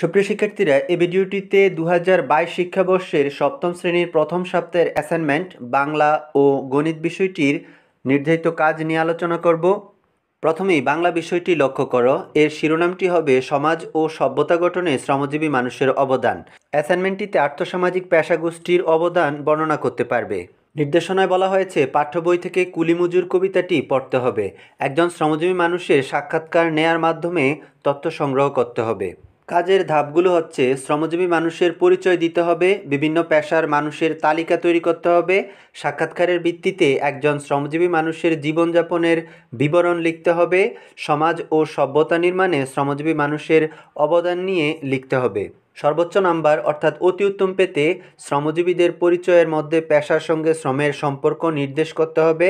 সুপ্রিয় শিক্ষার্থীরা এই ভিডিওটিতে দু শিক্ষাবর্ষের সপ্তম শ্রেণীর প্রথম সপ্তাহের অ্যাসাইনমেন্ট বাংলা ও গণিত বিষয়টির নির্ধারিত কাজ নিয়ে আলোচনা করব প্রথমেই বাংলা বিষয়টি লক্ষ্য করো এর শিরোনামটি হবে সমাজ ও সভ্যতা গঠনে শ্রমজীবী মানুষের অবদান অ্যাসাইনমেন্টটিতে আর্থসামাজিক পেশাগোষ্ঠীর অবদান বর্ণনা করতে পারবে নির্দেশনায় বলা হয়েছে পাঠ্য বই থেকে কুলিমুজুর কবিতাটি পড়তে হবে একজন শ্রমজীবী মানুষের সাক্ষাৎকার নেয়ার মাধ্যমে তথ্য সংগ্রহ করতে হবে কাজের ধাপগুলো হচ্ছে শ্রমজীবী মানুষের পরিচয় দিতে হবে বিভিন্ন পেশার মানুষের তালিকা তৈরি করতে হবে সাক্ষাৎকারের ভিত্তিতে একজন শ্রমজীবী মানুষের জীবনযাপনের বিবরণ লিখতে হবে সমাজ ও সভ্যতা নির্মাণে শ্রমজীবী মানুষের অবদান নিয়ে লিখতে হবে সর্বোচ্চ নাম্বার অর্থাৎ অতি উত্তম পেতে শ্রমজীবীদের পরিচয়ের মধ্যে পেশার সঙ্গে শ্রমের সম্পর্ক নির্দেশ করতে হবে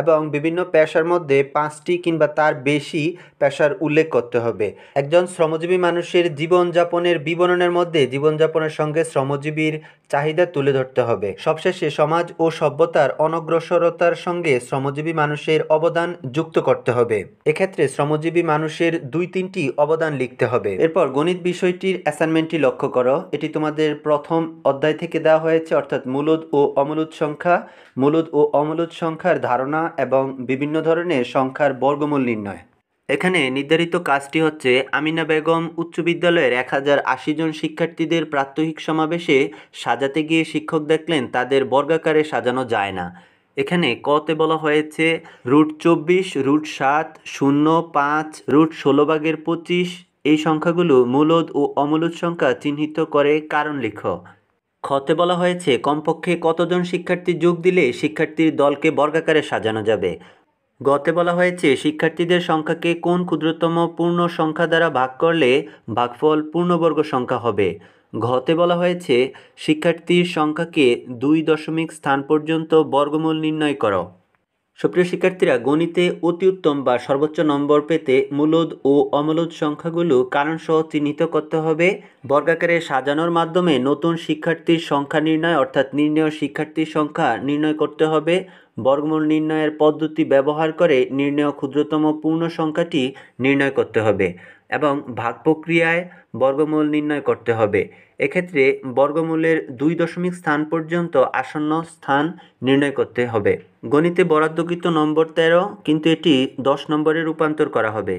এবং বিভিন্ন পেশার মধ্যে পাঁচটি কিংবা তার বেশি পেশার উল্লেখ করতে হবে একজন শ্রমজীবী মানুষের জীবনযাপনের বিবরণের মধ্যে জীবনযাপনের সঙ্গে শ্রমজীবীর চাহিদা তুলে ধরতে হবে সবশেষে সমাজ ও সভ্যতার অনগ্রসরতার সঙ্গে শ্রমজীবী মানুষের অবদান যুক্ত করতে হবে এক্ষেত্রে শ্রমজীবী মানুষের দুই তিনটি অবদান লিখতে হবে এরপর গণিত বিষয়টির অ্যাসাইনমেন্টটি লক্ষ্য করো এটি তোমাদের প্রথম অধ্যায় থেকে দেওয়া হয়েছে অর্থাৎ মূলদ ও অমূলদ সংখ্যা মূলদ ও অমূলদ সংখ্যার ধারণা এবং বিভিন্ন ধরনের সংখ্যার বর্গমূল নির্ণয় এখানে নির্ধারিত কাজটি হচ্ছে আমিনা বেগম উচ্চ বিদ্যালয়ের এক হাজার আশি জন শিক্ষার্থীদের প্রাত্যহিক সমাবেশে সাজাতে গিয়ে শিক্ষক দেখলেন তাদের বর্গাকারে সাজানো যায় না এখানে কতে বলা হয়েছে রুট চব্বিশ রুট সাত শূন্য পাঁচ রুট ষোলো ভাগের পঁচিশ এই সংখ্যাগুলো মূলদ ও অমূলদ সংখ্যা চিহ্নিত করে কারণ লিখ খতে বলা হয়েছে কমপক্ষে কতজন শিক্ষার্থী যোগ দিলে শিক্ষার্থীর দলকে বর্গাকারে সাজানো যাবে গতে বলা হয়েছে শিক্ষার্থীদের সংখ্যাকে কোন ক্ষুদ্রতম পূর্ণ সংখ্যা দ্বারা ভাগ করলে ভাগফল পূর্ণবর্গ সংখ্যা হবে ঘতে বলা হয়েছে শিক্ষার্থীর সংখ্যাকে দুই দশমিক স্থান পর্যন্ত বর্গমূল নির্ণয় করো সুপ্রিয় শিক্ষার্থীরা গণিতে অতি উত্তম বা সর্বোচ্চ নম্বর পেতে মূলদ ও অমূলদ সংখ্যাগুলো কারণসহ চিহ্নিত করতে হবে বর্গাকারে সাজানোর মাধ্যমে নতুন শিক্ষার্থীর সংখ্যা নির্ণয় অর্থাৎ নির্ণয় শিক্ষার্থীর সংখ্যা নির্ণয় করতে হবে বর্গমূল নির্ণয়ের পদ্ধতি ব্যবহার করে নির্ণয় ক্ষুদ্রতম পূর্ণ সংখ্যাটি নির্ণয় করতে হবে এবং ভাগ প্রক্রিয়ায় বর্গমূল নির্ণয় করতে হবে এক্ষেত্রে বর্গমূলের দুই দশমিক স্থান পর্যন্ত আসন্ন স্থান নির্ণয় করতে হবে গণিতে বরাদ্দকৃত নম্বর তেরো কিন্তু এটি দশ নম্বরে রূপান্তর করা হবে